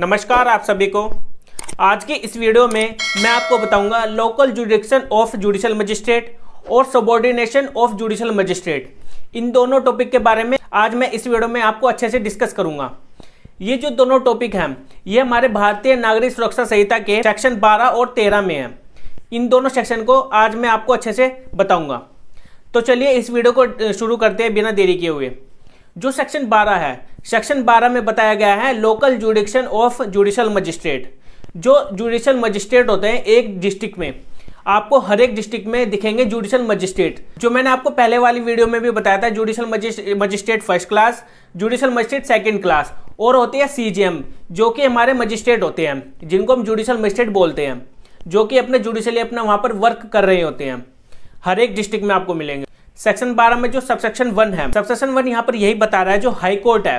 नमस्कार आप सभी को आज के इस वीडियो में मैं आपको बताऊंगा local jurisdiction of judicial magistrate और सबॉर्डिनेशन ऑफ जुडिशल मजिस्ट्रेट इन दोनों टॉपिक के बारे में आज मैं इस वीडियो में आपको अच्छे से डिस्कस करूंगा ये जो दोनों टॉपिक हैं ये हमारे भारतीय नागरिक सुरक्षा संहिता के सेक्शन 12 और 13 में हैं इन दोनों सेक्शन को आज मैं आपको अच्छे से बताऊंगा तो चलिए इस वीडियो को शुरू करते हैं बिना देरी किए हुए जो सेक्शन 12 है सेक्शन 12 में बताया गया है local jurisdiction of judicial magistrate जो जुडिशल मजिस्ट्रेट होते हैं एक डिस्ट्रिक्ट में आपको हर एक डिस्ट्रिक्ट में दिखेंगे जुडिशल मजिस्ट्रेट जो मैंने आपको पहले वाली वीडियो में भी बताया था judicial magistrate first class judicial magistrate second class और होते हैं सीजीएम जो कि हमारे मजिस्ट्रेट होते हैं जिनको हम जुडिशल मजिस्ट्रेट बोलते हैं जो कि अपने जुडिशली अपना वहां पर वर्क कर रहे होते हैं हर एक डिस्ट्रिक्ट में आपको मिलेंगे सेक्शन बारह में जो सबसेक्शन वन है सबसेक्शन वन यहाँ पर यही बता रहा है जो हाई कोर्ट है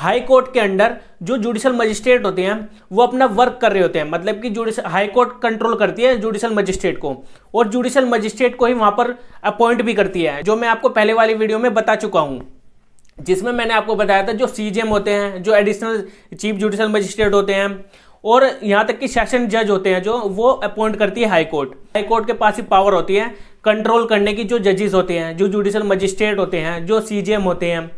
हाई कोर्ट के अंडर जो जुडिशल मजिस्ट्रेट होते हैं वो अपना वर्क कर रहे होते हैं मतलब कि जुडिशल हाई कोर्ट कंट्रोल करती है जुडिशल मजिस्ट्रेट को और जुडिशियल मजिस्ट्रेट को ही वहां पर अपॉइंट भी करती है जो मैं आपको पहले वाली वीडियो में बता चुका हूँ जिसमें मैंने आपको बताया था जो सीजीएम होते हैं जो एडिशनल चीफ जुडिशल मजिस्ट्रेट होते हैं और यहाँ तक कि सेशन जज होते हैं जो वो अपॉइंट करती है हाई कोर्ट हाई कोर्ट के पास ही पावर होती है कंट्रोल करने की जो जजेस होते हैं जो जुडिशल मजिस्ट्रेट होते हैं जो सीजीएम होते हैं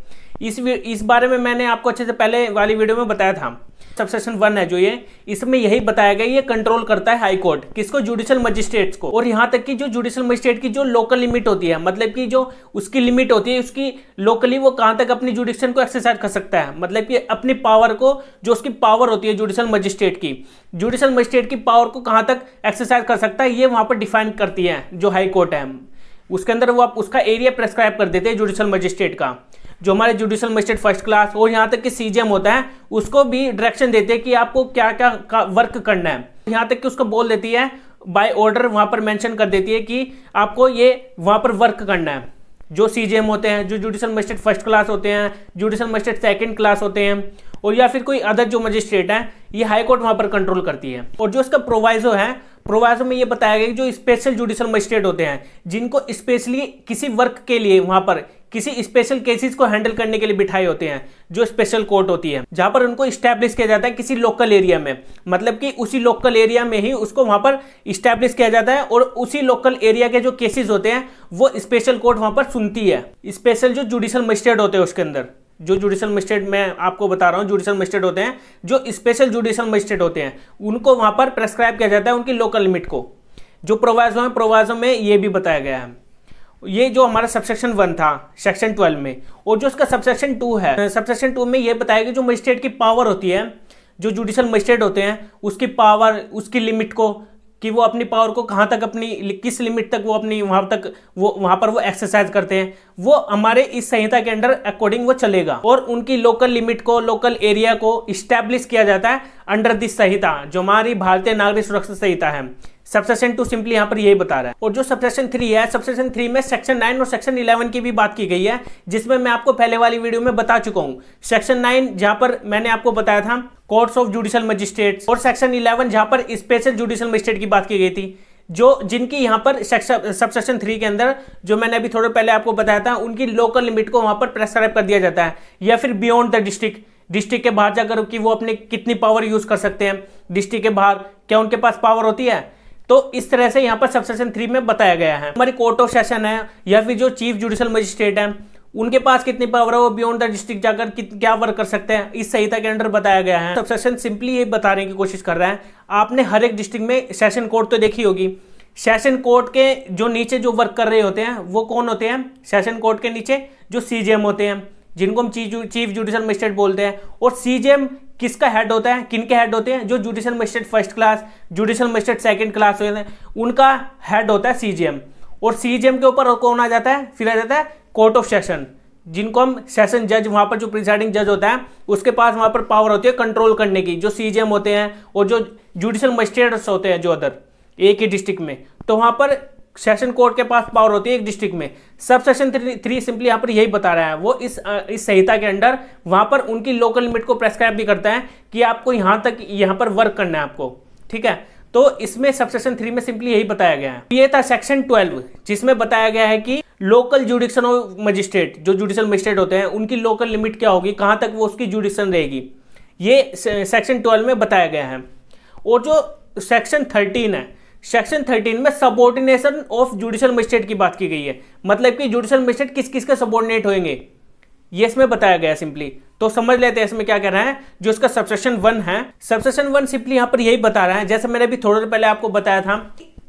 इस इस बारे में मैंने आपको अच्छे से पहले वाली वीडियो में बताया था सबसेक्शन वन है जो ये इसमें यही बताया गया ये कंट्रोल करता है हाई कोर्ट किसको जुडिशियल मजिस्ट्रेट्स को और यहाँ तक कि जो जुडिशियल मजिस्ट्रेट की जो लोकल लिमिट होती है मतलब कि जो उसकी लिमिट होती है उसकी लोकली वो कहाँ तक अपनी जुडिशन को एक्सरसाइज कर सकता है मतलब कि अपनी पावर को जो उसकी पावर होती है जुडिशियल मजिस्ट्रेट की जुडिशियल मजिस्ट्रेट की पावर को कहाँ तक एक्सरसाइज कर सकता है ये वहाँ पर डिफाइन करती है जो हाई कोर्ट है उसके अंदर वो आप उसका एरिया प्रेस्क्राइब कर देते हैं जुडिशियल मजिस्ट्रेट का जो हमारे जुडिशल मजिस्ट्रेट फर्स्ट क्लास और यहाँ तक कि सीजीएम होता है उसको भी डायरेक्शन देते हैं कि आपको क्या क्या वर्क करना है यहाँ तक कि उसको बोल देती है बाय ऑर्डर वहाँ पर मेंशन कर देती है कि आपको ये वहाँ पर वर्क करना है जो सीजीएम होते हैं जो जुडिशल मजिस्ट्रेट फर्स्ट क्लास होते हैं जुडिशल मजिस्ट्रेट सेकेंड क्लास होते हैं और या फिर कोई अदर जो मजिस्ट्रेट है ये हाई कोर्ट वहाँ पर कंट्रोल करती है और जो इसका प्रोवाइजो है प्रोवाइजो में ये बताया गया कि जो स्पेशल जुडिशल मजिस्ट्रेट होते हैं जिनको स्पेशली किसी वर्क के लिए वहां पर किसी स्पेशल केसेस को हैंडल करने के लिए बिठाए होते हैं जो स्पेशल कोर्ट होती है जहां पर उनको स्टैब्लिश किया जाता है किसी लोकल एरिया में मतलब कि उसी लोकल एरिया में ही उसको वहां पर स्टैब्लिश किया जाता है और उसी लोकल एरिया के जो केसेस होते हैं वो स्पेशल कोर्ट वहां पर सुनती है स्पेशल जो जुडिशल मजिस्ट्रेट होते हैं उसके अंदर जो जुडिशल मजिस्ट्रेट मैं आपको बता रहा हूँ जुडिशियल मजिस्ट्रेट होते हैं जो स्पेशल जुडिशियल मजिस्ट्रेट होते हैं उनको वहाँ पर प्रेस्क्राइब किया जाता है उनकी लोकल लिमिट को जो प्रोवाइजो है प्रोवाइजो में ये भी बताया गया है ये जो हमारा सबसेक्शन वन था सेक्शन ट्वेल्व में और जो उसका सबसेक्शन टू है सबसेक्शन टू में ये बताया गया जो मजिस्ट्रेट की पावर होती है जो जुडिशल मजिस्ट्रेट होते हैं उसकी पावर उसकी लिमिट को कि वो अपनी पावर को कहाँ तक अपनी किस लिमिट तक वो अपनी वहाँ तक वो वहाँ पर वो एक्सरसाइज करते हैं वो हमारे इस संहिता के अंडर अकॉर्डिंग वो चलेगा और उनकी लोकल लिमिट को लोकल एरिया को इस्टेब्लिश किया जाता है अंडर दिस संहिता जो हमारी भारतीय नागरिक सुरक्षा संहिता है सबसेशन टू सिंपली यहाँ पर यही बता रहा है और जो सबसेशन थ्री है सबसेशन थ्री में सेक्शन नाइन और सेक्शन इलेवन की भी बात की गई है जिसमें मैं आपको पहले वाली वीडियो में बता चुका हूँ सेक्शन नाइन जहां पर मैंने आपको बताया था कोर्ट्स ऑफ जुडिशियल मजिस्ट्रेट और सेक्शन इलेवन जहां पर स्पेशल जुडिशियल मजिस्ट्रेट की बात की गई थी जो जिनकी यहाँ पर सबसेक्शन थ्री के अंदर जो मैंने अभी थोड़े पहले आपको बताया था उनकी लोकल लिमिट को वहाँ पर प्रेस्क्राइब कर दिया जाता है या फिर बियॉन्ड द डिस्ट्रिक्ट डिस्ट्रिक्ट के बाहर जाकर कि वो अपने कितनी पावर यूज कर सकते हैं डिस्ट्रिक्ट के बाहर क्या उनके पास पावर होती है तो इस तरह से यहाँ पर सबसेशन थ्री में बताया गया है हमारी कोर्ट ऑफ सेशन है या फिर जो चीफ जुडिशियल मजिस्ट्रेट है उनके पास कितनी पावर है वो बियॉन्ड द डिस्ट्रिक्ट जाकर क्या वर्क कर सकते हैं इस संहिता के अंडर बताया गया है सबसेशन सिंपली ये बताने की कोशिश कर रहा है आपने हर एक डिस्ट्रिक्ट में सेशन कोर्ट तो देखी होगी सेशन कोर्ट के जो नीचे जो वर्क कर रहे होते हैं वो कौन होते हैं सेशन कोर्ट के नीचे जो सीजीएम होते हैं जिनको हम चीफ जुडिशियल मजिस्ट्रेट बोलते हैं और सीजीएम किसका हेड होता है किन के हेड होते हैं जो judicial magistrate first class judicial magistrate second class होते हैं उनका हेड होता है सीजीएम और सीजीएम के ऊपर कौन आ जाता है फिर आ जाता है कोर्ट ऑफ सेशन जिनको हम सेशन जज वहां पर जो प्रिसाइडिंग जज होता है उसके पास वहां पर पावर होती है कंट्रोल करने की जो सीजीएम होते हैं और जो जुडिशियल मजिस्ट्रेट होते हैं जो अदर एक ही डिस्ट्रिक्ट में तो वहां पर सेशन कोर्ट के पास पावर होती है एक डिस्ट्रिक्ट में सब सेशन थ्री, सिंपली यहाँ पर यही बता रहा है वो इस इस संहिता के अंडर वहाँ पर उनकी लोकल लिमिट को प्रेस्क्राइब भी करता है कि आपको यहाँ तक यहाँ पर वर्क करना है आपको ठीक है तो इसमें सब सेक्शन थ्री में सिंपली यही बताया गया है ये था सेक्शन ट्वेल्व जिसमें बताया गया है कि लोकल जुडिशन ऑफ मजिस्ट्रेट जो जुडिशल मजिस्ट्रेट होते हैं उनकी लोकल लिमिट क्या होगी कहाँ तक वो उसकी जुडिशन रहेगी ये सेक्शन ट्वेल्व में बताया गया है और जो सेक्शन थर्टीन है सेक्शन 13 में सबोर्डिनेशन ऑफ जुडिशियल मजिस्ट्रेट की बात की गई है मतलब कि जुडिशियल मजिस्ट्रेट किस किस के सबोर्डिनेट होंगे ये इसमें बताया गया सिंपली तो समझ लेते हैं इसमें क्या कह रहा है जो इसका सबसेक्शन वन है सबसेक्शन वन सिंपली यहां पर यही बता रहा है जैसे मैंने अभी थोड़ी देर पहले आपको बताया था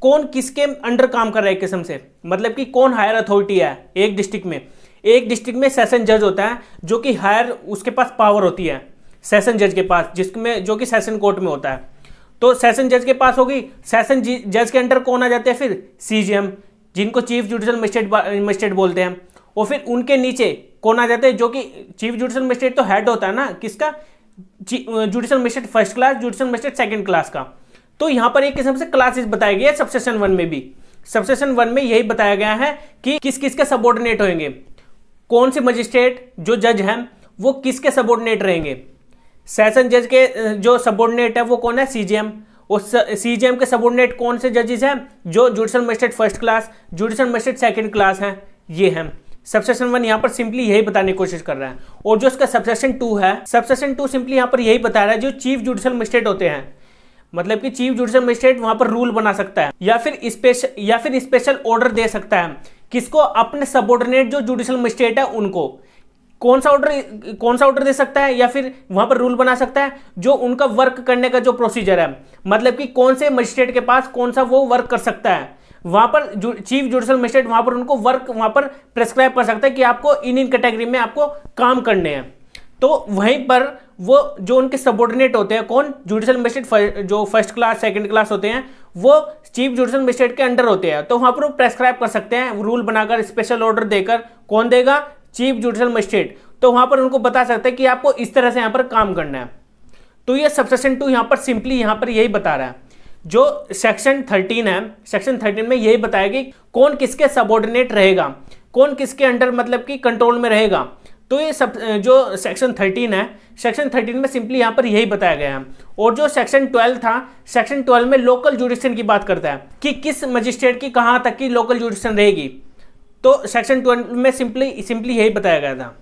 कौन किसके अंडर काम कर रहा है एक किस्म से मतलब कि कौन हायर अथॉरिटी है एक डिस्ट्रिक्ट में एक डिस्ट्रिक्ट में सेशन जज होता है जो कि हायर उसके पास पावर होती है सेशन जज के पास जिसमें जो कि सेशन कोर्ट में होता है तो सेशन जज के पास होगी सेशन जज के अंडर कौन आ जाते हैं फिर सीजीएम जिनको चीफ जुडिशल मजिस्ट्रेट मजिस्ट्रेट बोलते हैं और फिर उनके नीचे कौन आ जाते हैं जो कि चीफ जुडिशल मजिस्ट्रेट तो हेड होता है ना किसका judicial magistrate first class judicial magistrate second class का तो यहाँ पर एक किस्म से क्लासेस बताई गई है सबसेशन वन में भी सबसेशन वन में यही बताया गया है कि किस किस के सबॉर्डिनेट होंगे कौन से मजिस्ट्रेट जो जज हैं वो किसके सबॉर्डिनेट रहेंगे सेशन जज के जो सबोर्डिनेट है वो कौन है सीजीएम उस सीजीएम के सबोर्डिनेट कौन से जजेस हैं जो judicial magistrate first class judicial magistrate second class हैं ये हैं सबसेशन वन यहाँ पर सिंपली यही बताने की कोशिश कर रहा है और जो इसका सबसेशन टू है सबसेशन टू सिंपली यहाँ पर यही बता रहा है जो चीफ जुडिशल मजिस्ट्रेट होते हैं मतलब कि चीफ जुडिशल मजिस्ट्रेट वहां पर रूल बना सकता है या फिर स्पेशल या फिर स्पेशल ऑर्डर दे सकता है किसको अपने सबोर्डिनेट जो जुडिशल मजिस्ट्रेट है उनको कौन सा ऑर्डर कौन सा ऑर्डर दे सकता है या फिर वहां पर रूल बना सकता है जो उनका वर्क करने का जो प्रोसीजर है मतलब कि कौन से मजिस्ट्रेट के पास कौन सा वो वर्क कर सकता है वहां पर चीफ जुडिशल मजिस्ट्रेट वहां पर उनको वर्क वहां पर प्रेस्क्राइब कर सकता है कि आपको इन इन कैटेगरी में आपको काम करने हैं तो वहीं पर वो जो उनके सबॉर्डिनेट होते हैं कौन जुडिशल मजिस्ट्रेट जो फर्स्ट क्लास सेकेंड क्लास होते हैं वो चीफ जुडिशल मजिस्ट्रेट के अंडर होते हैं तो वहां पर वो प्रेस्क्राइब कर सकते हैं रूल बनाकर स्पेशल ऑर्डर देकर कौन देगा चीफ जुडिशियल मजिस्ट्रेट तो वहां पर उनको बता सकते हैं कि आपको इस तरह से यहाँ पर काम करना है तो ये सबसेक्शन टू यहां पर सिंपली यहाँ पर यही बता रहा है जो सेक्शन थर्टीन है सेक्शन थर्टीन में यही बताया कि कौन किसके सबोर्डिनेट रहेगा कौन किसके अंडर मतलब कि कंट्रोल में रहेगा तो ये सब जो सेक्शन थर्टीन है सेक्शन थर्टीन में सिंपली यहाँ पर यही बताया गया है और जो सेक्शन ट्वेल्व था सेक्शन ट्वेल्व में लोकल जुडिशन की बात करता है कि किस मजिस्ट्रेट की कहाँ तक की लोकल जुडिशन रहेगी तो सेक्शन ट्वेल्व में सिंपली सिंपली यही बताया गया था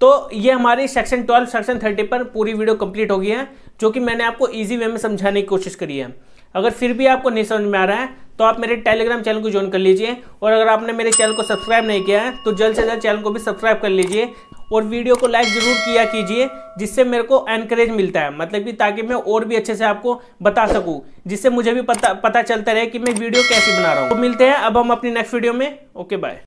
तो ये हमारी सेक्शन ट्वेल्व सेक्शन थर्टी पर पूरी वीडियो कंप्लीट हो गई है जो कि मैंने आपको ईजी वे में समझाने की कोशिश करी है अगर फिर भी आपको नहीं समझ में आ रहा है तो आप मेरे टेलीग्राम चैनल को ज्वाइन कर लीजिए और अगर आपने मेरे चैनल को सब्सक्राइब नहीं किया है तो जल्द से जल्द चैनल को भी सब्सक्राइब कर लीजिए और वीडियो को लाइक ज़रूर किया कीजिए जिससे मेरे को एनकरेज मिलता है मतलब कि ताकि मैं और भी अच्छे से आपको बता सकूँ जिससे मुझे भी पता पता चलता रहे कि मैं वीडियो कैसी बना रहा हूँ तो मिलते हैं अब हम अपनी नेक्स्ट वीडियो में ओके बाय